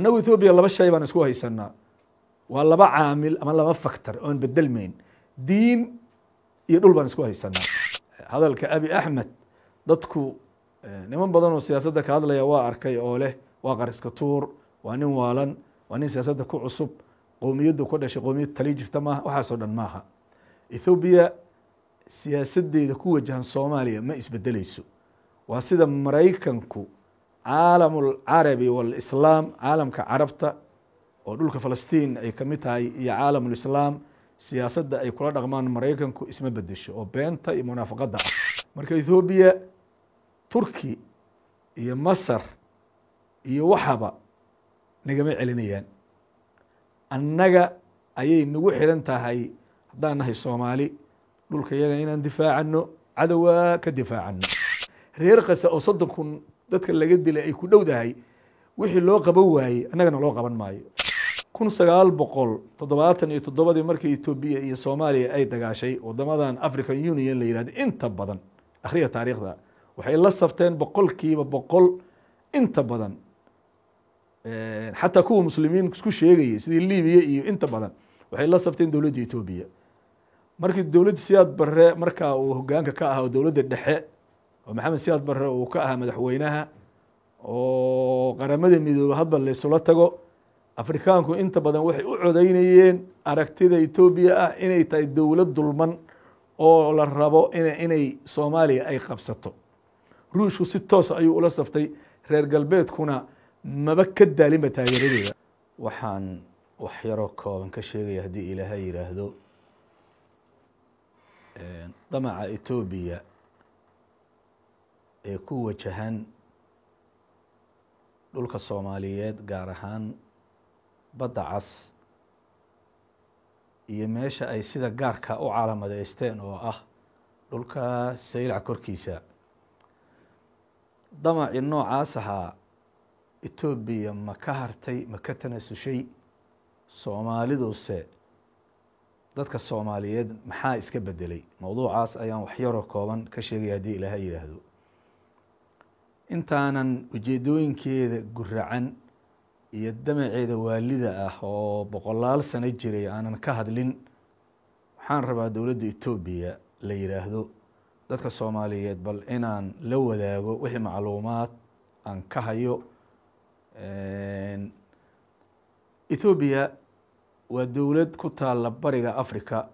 annagu ethoobiya laba shay baan isku haysanaa waa laba caamil ama laba factor oon bedelmayn diin iyo dhul baan isku haysanaa hadalka abi axmed dadku eh, niman badan oo siyaasadda ka hadlaya waa arkay oo leh waa qariska tuur waa nin waalan waa nin siyaasadda ku cusub qowmiyaddu ka dhashay qowmiyad tali jirta maaha waxaasoo dhan maaha ethoobiya siyaasaddeeda ku wajahan soomaaliya ma isbedelayso waa sida maraykanku caalam اlcarabi wاlislaam caalamka carabta oo dhulka falastiin ay ka mid tahay iyo caalamulislaam siyaasadda ay kula dhaqmaan maraykanku isma bedesho oo beenta iyo munaafaqadda ah marka ethoobiya turki iyo masar iyo waxaba nagama celinayaan annaga ayay nagu xiran tahay haddaan nahay soomaali dhulka dhulkayaga inaan difaacano cadowaa ka difaacano reer kase oo soddon kun dadka laga dilay ay ku dhowdahay wixii loo qaban waayey annagana loo qaban maayo kun sagaal boqol toddobaatan iyo toddobadii markii etoobiya iyo soomaaliya ay dagaashay wadamadan african union la yihahdo inta badan akhriya taariikhda waxay la safteen boqolkiiba boqol inta badan xataa kuwa muslimiin isku sheegayay sidii libiya iyo inta badan waxay la safteen dowladda etoobiya markii dowladda siyaad barre markaa uu hogaanka ka ahaa oo dowladda dhexe oo maxamed siyaad barre uu ka ahaa madaxweynaha oo qaramada midoobe hadba laysula tago afrikaanku inta badan waxay u codaynayeen aragtida etoobiya ah inay tahay dowlad dulman oo la rabo inay soomaaliya ay qabsato ruushku si toosa ah ayuu ula saftay reer galbeedkuna maba ka daalinba taageeradeeda waxaan waxyaroo kooban ka sheegaya haddii ilaaha yidhaahdo damaca etoobiya ee ku wajahan dhulka soomaaliyeed gaar ahaan badda cas iyo meesha ay sida gaarka u caalamadeysteen oo ah dhulka saylac korkiisa damacii noocaas ahaa etoobiya ma ka hartay ma ka tanasushay soomaaliduse dadka soomaaliyeed maxaa iska bedelay mowduucaas ayaan waxyaroo kooban ka sheegaya haddii ilaaha yidhaahdo intaanan ujeedooyinkeeda guracan iyo damaceeda waalida ah oo boqolaal sano jiray aanan ka hadlin waxaan rabaa dowladda etoobiya la yidhaahdo dadka soomaaliyeed bal inaan la wadaago wixii macluumaad aan ka hayo etoobiya waa dowlad ku taalla bariga africa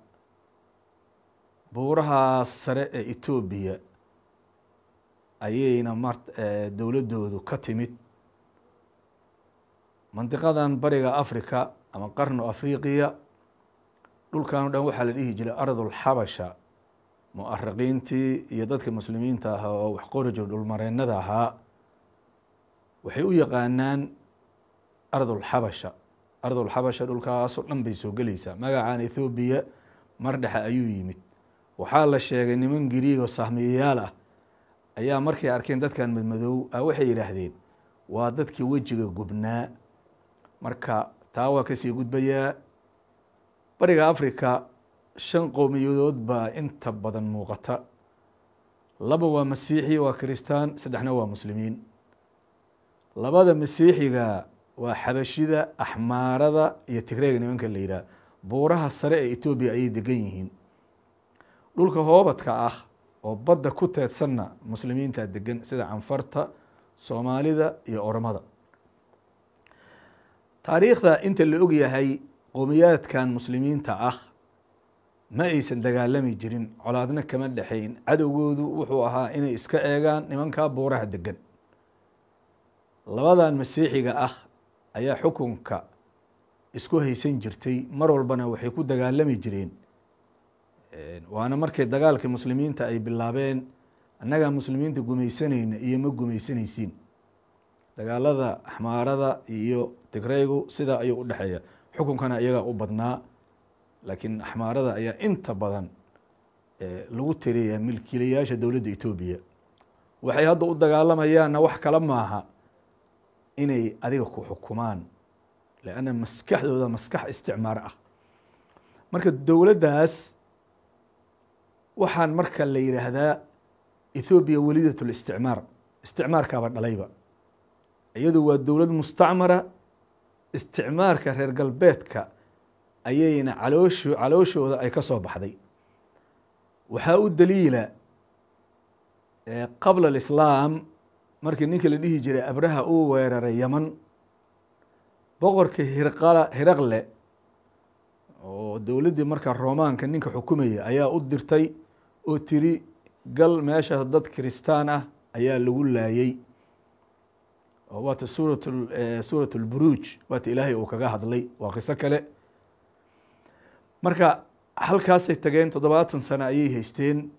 buuraha sare ee etoobiya ayayna mar eh, dowladoodu ka timid mandiqadan bariga africa ama qarnu afriqiya dhulkan o dhan waxaa la dhihi jiray ardulxabasha mu'araqiintii iyo dadkii muslimiinta ahaa oo wax qori jiro dhulmareennada ahaa waxay u yaqaanaan ardulxabasha ardulxabasha dhulkaasoo dhan bay soo gelaysaa magacaan ethoobiya mar dhexe ayuu yimid waxaa la sheegay niman giriig sahmiyayaal ah ayaa markay arkeen dadkan madmadow ah, waxay yidhaahdeen waa dadkii wejiga gubnaa marka taa waa kasii gudbayaa bariga africa shan qowmiyadood baa inta badan muuqata laba waa masiixi waa kiristaan saddexna waa muslimiin labada masiixiga waa xabashida axmaarada iyo tigreega nimanka la yidhaah buuraha sare ee etoobiya ayay degan yihiin dhulka hoobadka ah oo badda ku teedsanna muslimiinta degan sida canfarta soomaalida iyo ormada taariikhda inta la og yahay qowmiyaadkan muslimiinta ah ma aysan dagaalami jirin colaadna kama dhexayn cadowgoodu wuxuu ahaa inay iska eegaan nimankaa buuraha degan labadan masiixiga ah ayaa xukunka isku haysan jirtay mar walbana waxay ku dagaalami jireen waana markay dagaalkii muslimiinta ay bilaabeen annagaa muslimiinta gumaysanayna iyo ma gumaysanaysiin dagaalada axmaarada iyo tigreygu sidaa ayuu u dhexeeya xukunkana iyagaa u badnaa laakiin axmaarada ayaa inta badan lagu tiriyaa milkiilayaasha dowladda etoobiya waxay hadda u dagaalamayaanna wax kale maaha inay adiga ku xukumaan leanna maskaxdooda maskax isticmaar ah marka dowladdaas waxaan marka la yidhaahdaa ethoobiya welidat اlisticmaar isticmaarkaaba dhalayba iyadu waa dowlad mustacmara isticmaarka reer galbeedka ayayna caloosh calooshooda ay ka soo baxday waxaa u daliila qabla alislaam markii ninkii la dhihi jiray abraha uu weeraray yaman boqorkii hirqala hiraqle oo dowladdii markaa romaanka ninka xukumaya ayaa u dirtay oo tiri gal meesha dad kristaan ah ayaa lagu laayey waata suura eh, suuraة اlburuuj waata ilaahay uu kaga hadlay waa qiso kale marka halkaasay tageen toddobaatan sano ayay haysteen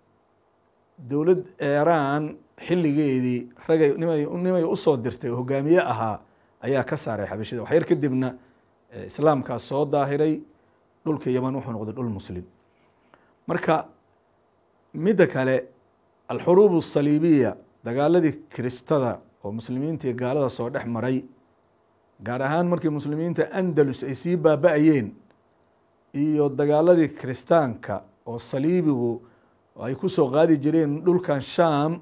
dowlad eeraan xilligeedii ragay nimay nimay usoo dirtay oo hogaamiye ahaa ayaa ka saaray xabashida waxyar kadibna eh, islaamkaas soo daahiray dhulka yaman wuxuu noqday dhul muslim marka midda kale alxuruubu asaliibiya dagaaladii kiristada oo muslimiintii gaalada soo dhex maray gaar ahaan markii muslimiinta andalus ay sii baaba-ayeen iyo dagaaladii kiristaanka oo saliibigu ay ku soo qaadi jireen dhulkan shaam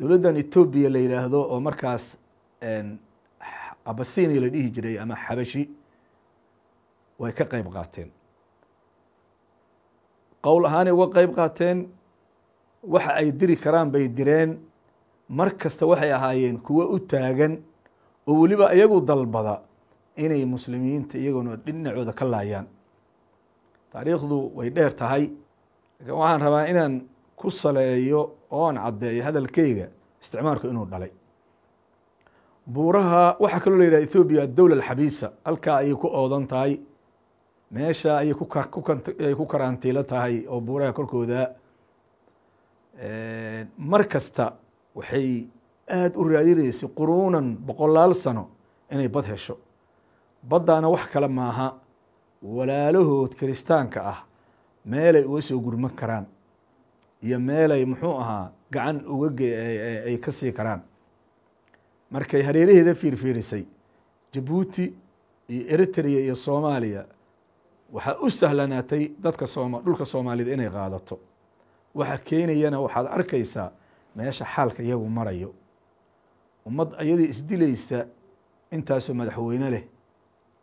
dowladdan etoobiya la yidhaahdo oo markaas abasini la dhihi jiray ama xabashi way ka qayb qaateen qowl ahaanay uga qayb qaateen waxa ay diri karaan bay direen mar kasta waxay ahaayeen kuwo u taagan oo weliba iyagu dalbada inay muslimiinta iyaguna dhinacooda ka laayaan taariikhdu way dheer tahay laakiin waxaan rabaa inaan ku saleeyo oon caddeeyo hadalkeyga isticmaalku inuu dhalay buuraha waxaa kaloo la yidhaha ethoobiya dowla alxabiisa halkaa ayay ku oodan tahay meesha ayay kuay ku karantiilo tahay oo buuraha korkooda eh, mar kasta waxay aada u raadinaysay quruunan boqolaal sano inay bad hesho baddaana wax kale maaha walaalahood kiristaanka ah meelay uga soo gurman karaan iyo meelay muxuu ahaa gacan uga ay ka sii karaan markay hareeraheeda fiirfiirisay jabuuti iyo eritrea iyo soomaaliya waxaa u sahlanaatay dadka dhulka soomaaliyed inay qaadato waxa keenayana waxaad arkaysaa meesha xaalka iyagu marayo ummad ayadii isdilaysa intaasoo madaxweyne leh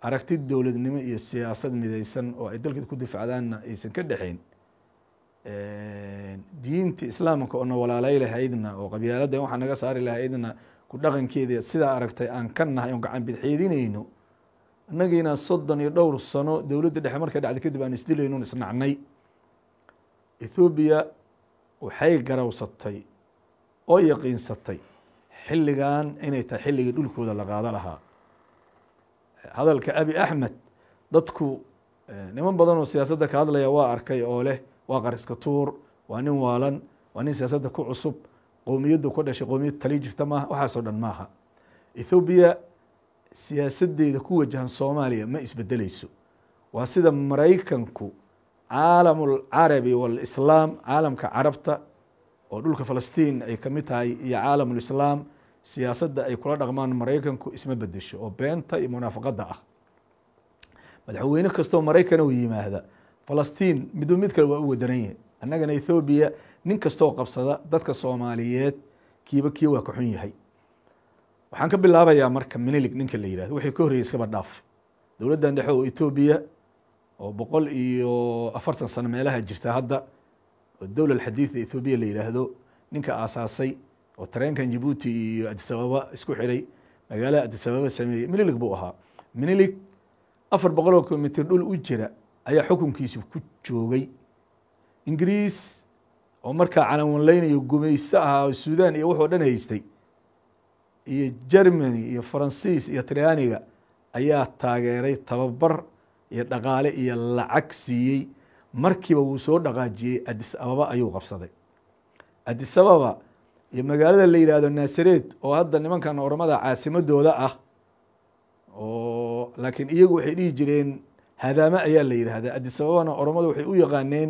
aragti dowladnimo iyo siyaasad midaysan oo ay dalkeed ku difacdaanna aysan ka dhexayn diinta islaamka oo na walaalay lahaydna oo qabyaaladda waxaa naga saari lahaydna ku dhaqankeeda sidaa aragtay aan ka nahay oon gacan bidxeedinayno annagiina soddon iyo dhowr sano dowladda dhexe markay dhacday kadib aan isdilaynun isnacnay ethoobiya waxay garowsatay oo yaqiinsatay xilligan inay tahay xilligii dhulkooda la qaada lahaa hadalka abi axmed dadku eh, niman badan oo siyaasadda ka hadlaya waa arkay oo leh waa qariska tuur waa nin waalan waa nin siyaasadda ku cusub qowmiyaddu ka dhashay qowmiyad tali jirta maaha waxaasoo dhan maaha ethoobiya siyaasadeeda ku wajahan soomaaliya ma isbedelayso waa sida maraykanku caalam اlcarabi wاlislaam caalamka carabta oo dhulka falastiin ay ka mid tahay iyo caalam ulislaam siyaasadda ay kula dhaqmaan maraykanku isma bedesho oo beenta iyo munaafaqadda ah madaxweyne kastoo maraykan uu yimaahda falastiin midba mid kale waa u wadanan yahay annagana ethoobiya nin kastoo qabsada dadka soomaaliyeed kiiba kii waa ka xun yahay waxaan ka bilaabayaa marka minilig ninka la yihahdo wixii ka horreyey iskaba dhaaf dowladdan dhexe oo etoobiya oo boqol iyo afartan sano meelaha jirta hadda oo dowla alxadiida ethoobiya la yidhaahdo ninka aasaasay oo tareenkan jibuuti iyo adisababa isku xidhay magaalada adisababa sameeyey minilig buu ahaa minilig afar boqol oo kilomitr dhul u jira ayaa xukunkiisu ku joogay ingiriis oo markaa calanwanlaynayo gumaysto ahaa oo suudaan iyo wuxoo dhan haystay iyo germany iyo faransiis iyo talyaaniga ayaa taageeray tababar iyo dhaqaale iyo lacag siiyey markiiba wuu soo dhaqaajiyey adis ababa ayuu qabsaday adis ababa iyo magaalada la yidhaahdo naasareed oo hadda nimankan oramada caasimadooda ah oo laakiin iyagu waxay dhihi jireen hadaame ayaa la yidhaahdaa adis ababana oramadu waxay u yaqaaneen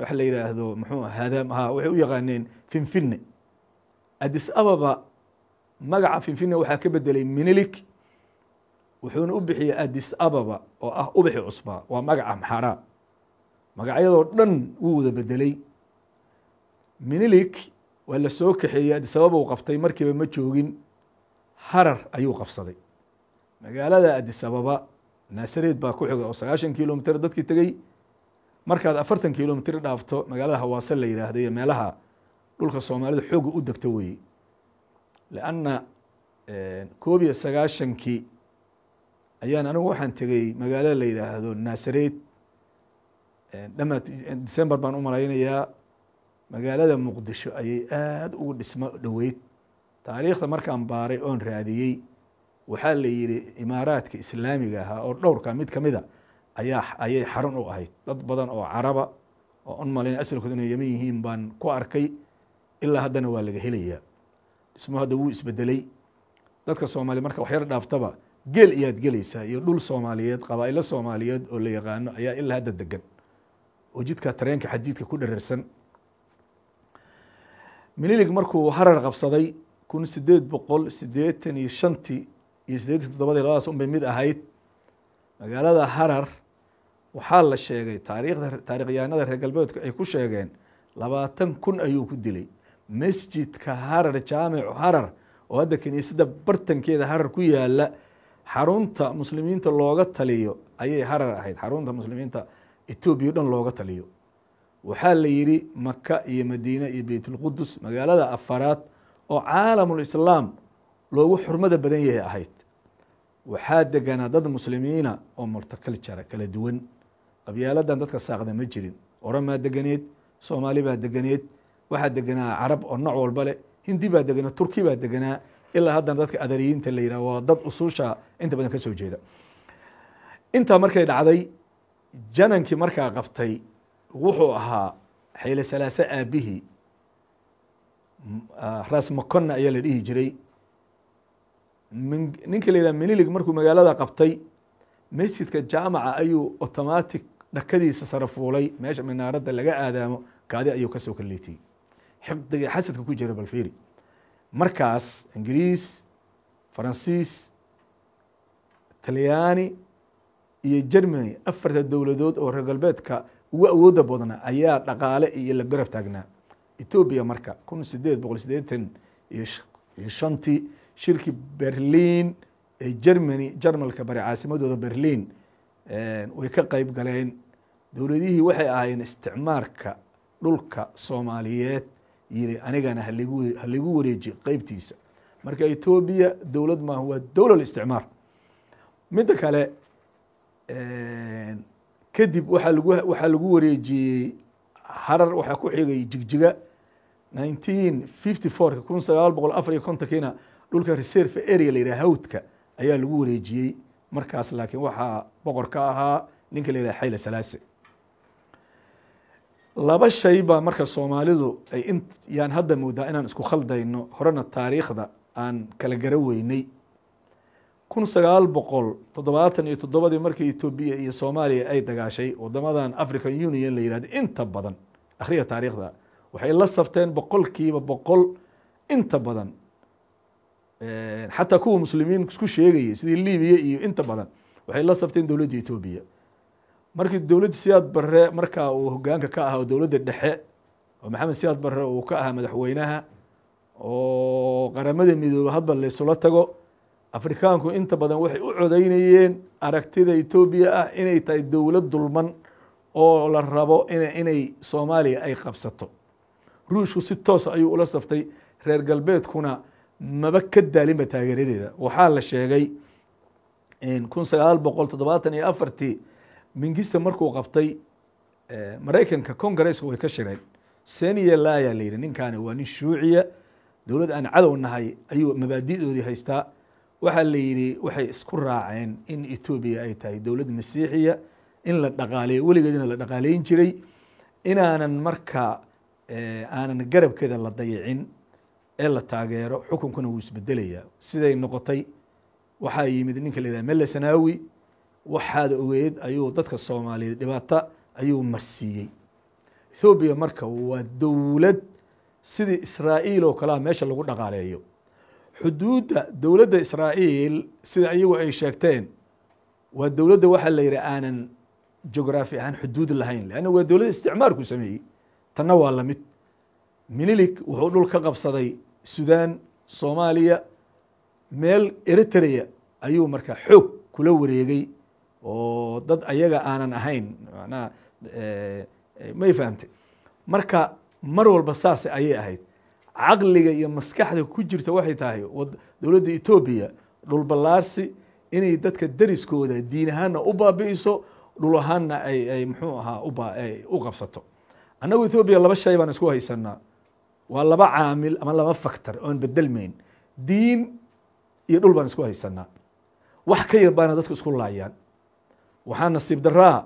wax la yidhaahdo mxuu hadaam ha waxay u yaqaaneen finfine adis ababa magaca finfina waxaa ka bedelay minilik wuxuuna u bixiyey adis ababa oo ah ubixi cusbaa waa magaca maxaraa magacyadoo dhan wuu wada bedelay minilik waa lasoo kaxeeyey adis ababa uu qabtay markiiba ma joogin harar ayuu qabsaday magaalada adis ababa naasareed baa ku xiga oo sagaashan kilomitr dadkii tegey markaad afartan kilomitr dhaafto magaalada hawaase la yidhaahda iyo meelaha dhulka soomaalida xoogga u degto weeye lanna koob iyo sagaashankii ayaan anigu waxaan tegay magaalada la yidhaahdo nasareyd dhama december baan u malaynayaa magaalada muqdisho ayay aada ugu dhismo dhoweyd taariikhda markaan baaray oon raadiyey waxaa la yidhi imaaraadka islaamiga ahaa oo dhowrka mid ka mida ayaa ayay xarun u ahayd dad badan oo caraba oo on malayna asalkooda inay yeman yihiin baan ku arkay ilaa haddana waa laga helayaa dhismo hadda wuu isbedelay dadka soomaaliya marka waxyar dhaaftaba geel ayaad gelaysaa iyo dhul soomaaliyeed qabaa'ilo soomaaliyeed oo la yaqaano ayaa ilaa hadda degan oo jidka tareenka xadiidka ku dherarsan minilig markuu harar qabsaday kun sideed boqol sideetan iyo shantii iyo siddeetan toddobadii labadaas unbay mid ahayd magaalada harar waxaa la sheegay taariikhda taarikhyahanada reer galbeedku ay ku sheegeen labaatan kun ayuu ku dilay masjidka harar jaamicu harar oo hadda kiniisadda bartankeeda harar ku yaala xarunta muslimiinta looga taliyo ayay harar ahayd xarunta muslimiinta etoobiya o dhan looga taliyo waxaa la yidhi maka iyo madiina iyo beytulqudus magaalada afaraad oo caalamul islaam loogu xurmada badan yahay ahayd waxaa deganaa dad muslimiina oo mortakalcara kala duwan qabyaaladan dadka saaqda ma jirin oromaa deganeed soomaali baa deganeed waxaa degenaa carab oo nooc walba leh hindi baa degenaa turki baa degenaa ilaa haddana dadka adariyiinta la yidhah waa dad usuusha inta badan ka jeeda intaa markay dhacday janankii markaa qabtay wuxuu ahaa xeyle salaase aabihii mm, ras maconna ayaa la dhihi jiray ninka la yidhaha menilig markuu magaalada qabtay masjidka jaamaca ayuu automatic dhakadiisa sarafuulay meesha minaaradda laga aadaamo kaadi ayuu kasoo kalleetiyey xifdiga xasadka ku jira balfiri markaas ingiriis faransiis talyaani iyo germany afarta dowladood oo reer galbeedka ugu awooda badna ayaa dhaqaale iyo la garab taagnaa etoobiya marka kun sideed boqol sideetan iyo shantii shirki berliin ee germany jarmalka bari caasimadooda berliin way ka qayb galeen dowladihii waxay ahaayeen isticmaarka dhulka soomaaliyeed yiri anigana haligu wareeji qeybtiisa marka etoobia dowlad maaha waa dowlal isticmaar midda kale kadib waa gu waxaa lagu wareejiyey harar waxaa ku xigay jigjiga nineteen fifty fourka kun sagaal boqol afar iyo kontonkiina dhulka reserve area la yidhah hawdka ayaa lagu wareejiyey markaas laakiin waxaa boqor ka ahaa ninka la yidhah xayle salaase laba shay baa marka soomaalidu ay yaan hadda moodaa inaan isku khaldayno horena taariikhda aan kala gara weynay kun sagaal boqol toddobaatan iyo toddobadii markii etoobiya iyo soomaaliya ay dagaashay waddamadan african union la yihahdo inta badan akhriya taariikhda waxay la safteen boqolkiiba boqol inta badan xataa kuwa muslimiin isku sheegayay sidii libiya iyo inta badan waxay la safteen dowladda etoobiya markii dowladda siyaad barre markaa uu hogaanka ka ahaa oo dowladda dhexe oo maxamed siyaad barre uu ka ahaa madaxweynaha oo qaramada midoobe hadba laysula tago afrikaanku inta badan waxay u codaynayeen aragtida etoobiya ah inay tahay dowlad dulman oo la rabo inay soomaaliya ay qabsato ruushku si toosa ah ayuu ula saftay reer galbeedkuna maba ka daalinba taageeradeeda waxaa la sheegay kun sagaal boqol toddobaatan iyo afartii mingista markuu qabtay eh, maraykanka congresska way ka shireen seniya laya la yidhi ninkaani waa nin shuuciya dowlad aan cadow nahay ayuu mabaadi'doodii haystaa waxaa la yidhi waxay isku raaceen in etoobiya ay tahay dowlad masiixiya in la dhaqaaleeyo weligeed la dhaqaaleyn jiray inaanan marka eh, aanan garabkeeda la dayicin ee la taageero xukunkuna wuu isbedelayaa siday noqotay waxaa yimid ninka la yidhah melesanaawi waxaad ogeed ayuu dadka soomaaliyeed dhibaato ayuu marsiiyey ethoobiya marka waa dowlad sidii israa'iil oo kalea meesha lagu dhaqaaleeyo xuduudda dowladda israa'iil sida iyagu ay sheegteen waa dowladda waxaa la yidhi aanan jograafi ahaan xuduud lahayn leanna waa dowladda isticmaarku sameeyey tanna waa la mid minilik wuxuu dhul ka qabsaday sudan soomaaliya meel eritrea ayuu markaa xoog kula wareegay oo dad ayaga aanan ahayn manaa eh, may fahamtay marka mar walba saas ayay ahayd caqliga iyo maskaxda ku jirta waxay tahay dowladda etoobiya dhulbalaarsi inay dadka dariskooda diin ahaanna u baabi'iso dhul ahaanna ayay muxuu ahaa u qabsato annagu etoobiya laba shay baan isku haysanaa waa laba caamil ama laba factor oon bedelmayn diin iyo dhul baan isku haysanaa wax ka yar baana dadku isku laayaan waxaa nasiib daraa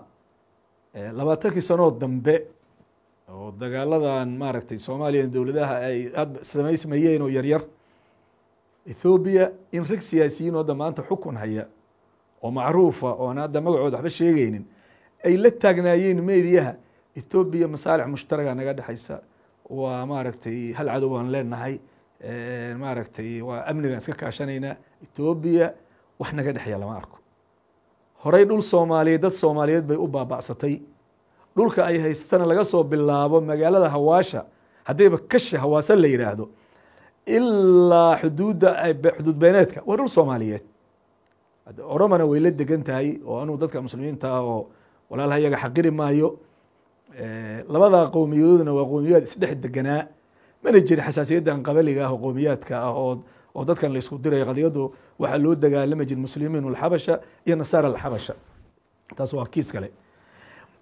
labaatankii sanoo dambe oo dagaaladan maaragtay soomaaliya dowladaha ay samaysmayeen oo yaryar ethoobiya in rag siyaasiyiin oo hadda maanta xukun haya oo macruufa ah oo hadda magacooda waxba sheegaynin ay la taagnaayeen meediyaha ethoobiya masaalix mushtaraga naga dhexaysa waa maaragtay hal cadow aan leenahay maaragtay waa amnigan iska kaashanaynaa ethoobiya wax naga dhexya lama arko horay dhul soomaaliyeed dad soomaaliyeed bay u baaba'satay dhulka ay haystana laga soo bilaabo magaalada hawaasha haddayba kasha hawaasa la yidhaahdo ilaa xuduudda xuduud beyneedka waa dhul soomaaliyeed oromana way la degan tahay oo anuu dadka muslimiinta ah oo walaalha yaga xaqiri maayo labadaa qowmiyadoodna waa qowmiyaad isdhex deganaa mana jirin xasaasiyaddan qabaliga ah oo qowmiyaadka ah oo oo dadkan laisku diray qadiyadu waxaa loo dagaalami jir muslimiin اxabasha iyo nasaara اxabasha taas waa kiis kale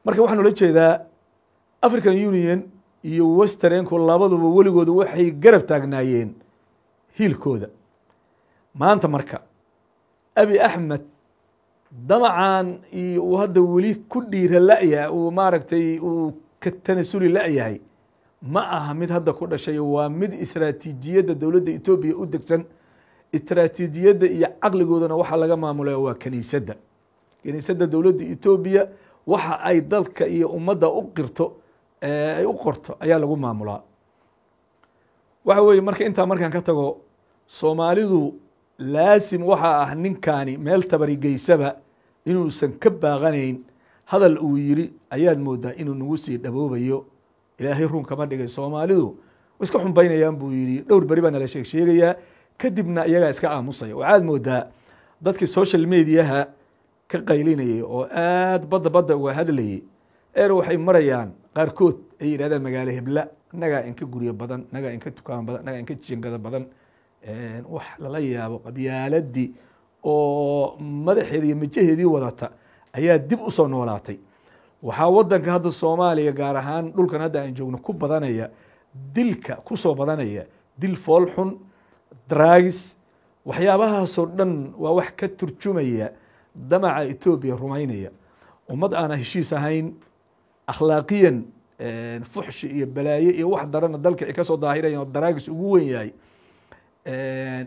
marka waxaan ula jeedaa african union iyo westernku labaduba weligooda waxay garab taagnaayeen hiilkooda maanta marka abi axmed damacan iyo hadda weli ku dhiira la'ya uu maaragtay uu ka tanasuli la'yahay ma aha mid hadda ku dhashay waa mid istraatiijiyadda dowladda etoobiya u degsan istraatiijiyadda iyo caqligoodana waxaa laga maamulaya waa kaniisadda kaniisadda dowladda etoobiya waxa ay dalka iyo ummadda u qirto eh, ay u qorto ayaa lagu maamulaa waxa weeye marka intaa markaan ka tago soomaalidu laasim waxaa ah ninkaani meel tabari geysaba inuusan ka baaqanayn hadal uu yiri ayaad moodaa inuu nagu sii dhaboobayo ilaahay run kama dhigay soomaalidu iska xumbaynayaan buu yidhi dhowr beri baa nala sheeg kadibna iyagaa iska aamusaya waxaad moodaa dadkii social mediaha ka qaylinayay oo aad badda badda uga hadlayay eena waxay marayaan qaarkood ay yidhahdaan magaalo hebla nagaa inka guryo badan nagaa inka dukaan badan nagaa inka jingada badan wax lala yaabo qabyaaladii oo madaxeedii iyo majaheedii wadata ayaa dib usoo noolaatay waxaa wadanka hadda soomaaliya gaar ahaan dhulkan hadda aan joogno ku badanaya dilka ku soo badanaya dil foolxun draagis waxyaabahaasoo dhan waa wax ka turjumaya damaca etoobiya rumaynaya ummad aana heshiis ahayn akhlaaqiyan fuxshi iyo balaaye iyo wax darana dalka ay kasoo daahirayan oo daraagis ugu weyn yahay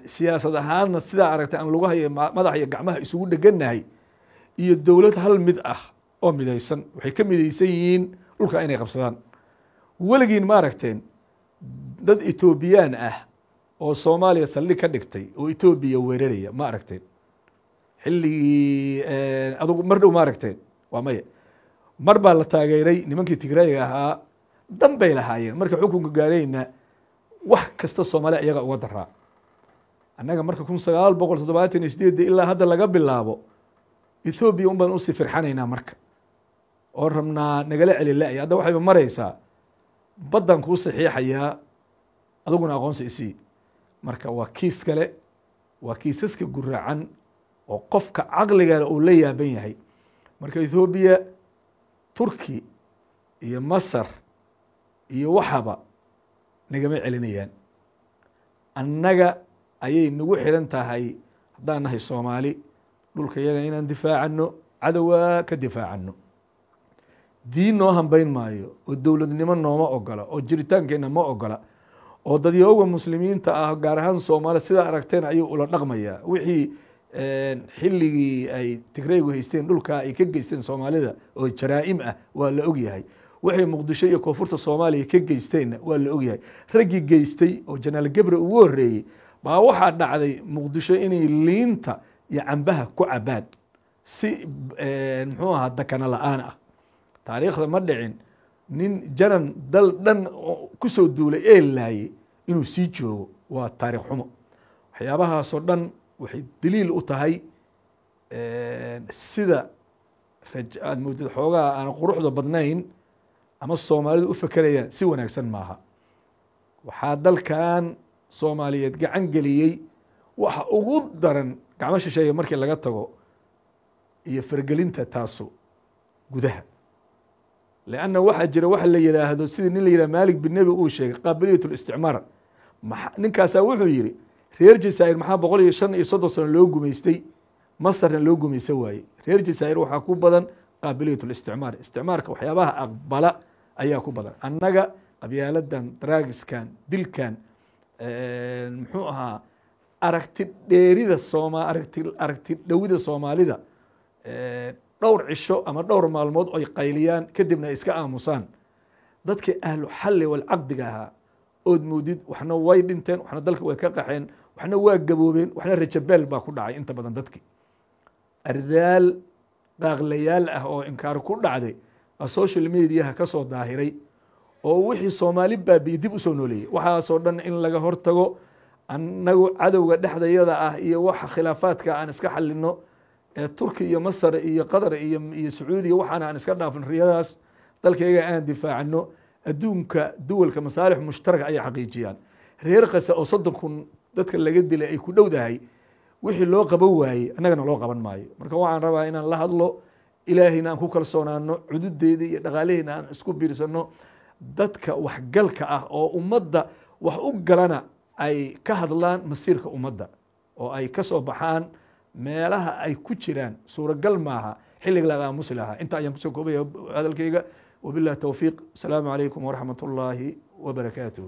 siyaasad ahaanna sidaa aragtay aan lagu hayo madax iyo gacmaha isugu dheganahay iyo dowlad hal mid ah oo midaysan waxay ka midaysan yihiin dhulka inay qabsadaan weligiin maaragteen dad etoobiyaan ah oo soomaaliya saldhig ka dhigtay oo etoobiya weeraraya ma aragteen xilligii eh, adugu mar dhow ma waa maya mar baa la taageeray nimankii tigraayiga ahaa dan bay lahaayeen marka xukunka gaarayna wax kasta soomaaliya iyaga uga daraa annaga marka kun sagaal boqol toddobaatan iyo sideedda ilaa hadda laga bilaabo ethoobiya un baan usii firxanaynaa marka oo rabnaa nagala celila'aya hadda waxayba maraysaa baddan kuu saxiixayaa aduguna aqoonsi isii marka waa kiis kale waa kiisaska guraacan oo qofka caqligale uu la yaaban yahay marka ethoobiya turki iyo masar iyo waxaba nagama celinayaan annaga ayay nagu xiran tahay haddaan nahay soomaali dhulka iyaga inaan difaacanno cadowaa ka difaacano diin noo hambayn maayo oo dowladnimo nooma ogola oo jiritaankeena ma ogola oo dadyooga muslimiinta ah gaar ahaan soomaali sidaa aragteen ayuu ula dhaqmayaa wixii xilligii ay tigreygu haysteen dhulkaa ay ka geysteen soomaalida oo jaraa'im ah waa la ogyahay waxay muqdisho iyo koonfurta soomaaliya ka geysteenna waa la ogyahay raggii geystay oo janaal gebre ugu horreeyey baa waxaa dhacday muqdisho inay liinta iyo cambaha ku cabaan si muxuu ahaa dakana la-aan ah taariikhda ma dhicin nin jaran dal dhan kusoo duulay ee laayay inuu sii joogo waa taariikh xumo waxyaabahaasoo dhan waxay daliil u tahay sida aad moodid xoogaa aan quruxda badnayn ama soomaalidu u fekerayaan si wanaagsan maaha waxaa dalkan soomaaliyeed gacan geliyey waxa ugu daran gacmo shisheeya markii laga tago iyo fargelinta taasu gudaha lanna waxaa jira waxa la yidhaahdo sidii nin la yihah maalik binnebi uu sheegay qaabiliyat listicmaar ninkaasaa wuxuu yidhi reer jasaa'ir maxaa boqol iyo shan iyo soddon sano loo gumaystay masarna loo gumaysan waaye reer jasaa'ir waxaa ku badan qaabiliyat listicmaar isticmaarka waxyaabaha aqbala ayaa ku badan annaga qabyaaladan dragiskan dilkan muxuu ahaa aragti dheerida sooma aragti aragti dhowida soomaalida dhowr cisho ama dhowr maalmood ay qayliyaan kadibna ay iska aamusaan dadkii ahlu xalli walcaqdiga ahaa ood moodid waxna way dhinteen waxna dalka way ka qaxeen waxna waa gaboobeen waxna rajabeel baa ku dhacay inta badan dadkii ardaal qaaqlayaal ah oo inkaar ku dhacday baa social mediaha kasoo daahiray oo wixii soomaali baabiyi dib u soo nooleeyey waxaasoo dhan in laga hortago annagu cadowga dhexdayada ah iyo waxa khilaafaadka aan iska xalino turki iyo masar iyo qatar iyo iyo sacuudiya waxaan aan iska dhaafin riyadaas dalkayga aan difaacino adduunka duwalka masaalix mushtaraka ayay xaqiijiyaan reer kase oo soddon kun dadka laga dilay ay ku dhowdahay wixii loo qaban waayey annagana loo qaban maayo marka waxaan rabaa inaan la hadlo ilaahayna aan ku kalsoonaano cududeeda iyo dhaqaalahayna aan isku biirsano dadka waxgalka ah oo ummadda wax u galana ay ka hadlaan masiirka ummadda oo ay ka soo baxaan meelaha ay ku jiraan suuragal maaha xillig laagaamusi lahaa inta ayaan kusoo koobaya hadalkeyga wabilahi towfiiq asalaamu calaykum waraxmat ullaahi wabarakaatuh